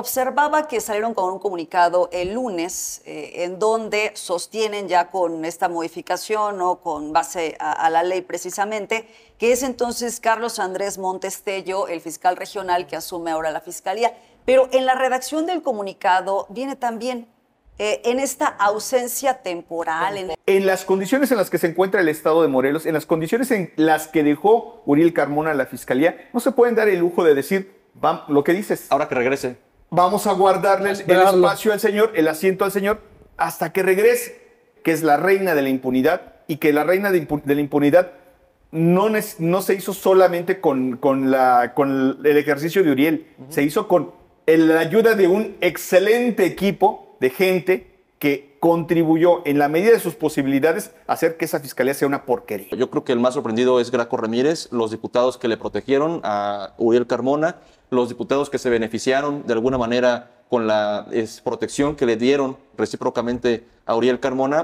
observaba que salieron con un comunicado el lunes eh, en donde sostienen ya con esta modificación o con base a, la ley precisamente, que es entonces Carlos Andrés Montestello, el fiscal regional que asume ahora la fiscalía. Pero en la redacción del comunicado viene también eh, en esta ausencia temporal. En... las condiciones en las que se encuentra el Estado de Morelos, en las condiciones en las que dejó Uriel Carmona la Fiscalía, no se pueden dar el lujo de decir, vamos, lo que dices. Ahora que regrese. Vamos a guardarle el, espacio al Señor, el asiento al Señor, hasta que regrese, que es la reina de la impunidad y que la reina de, la impunidad no, no, se hizo solamente con, el ejercicio de Uriel, se hizo con la ayuda de un excelente equipo de gente que contribuyó en la medida de sus posibilidades a hacer que esa fiscalía sea una porquería. Yo creo que el más sorprendido es Graco Ramírez, los diputados que le protegieron a Uriel Carmona, los diputados que se beneficiaron de alguna manera con la protección que le dieron recíprocamente a Uriel Carmona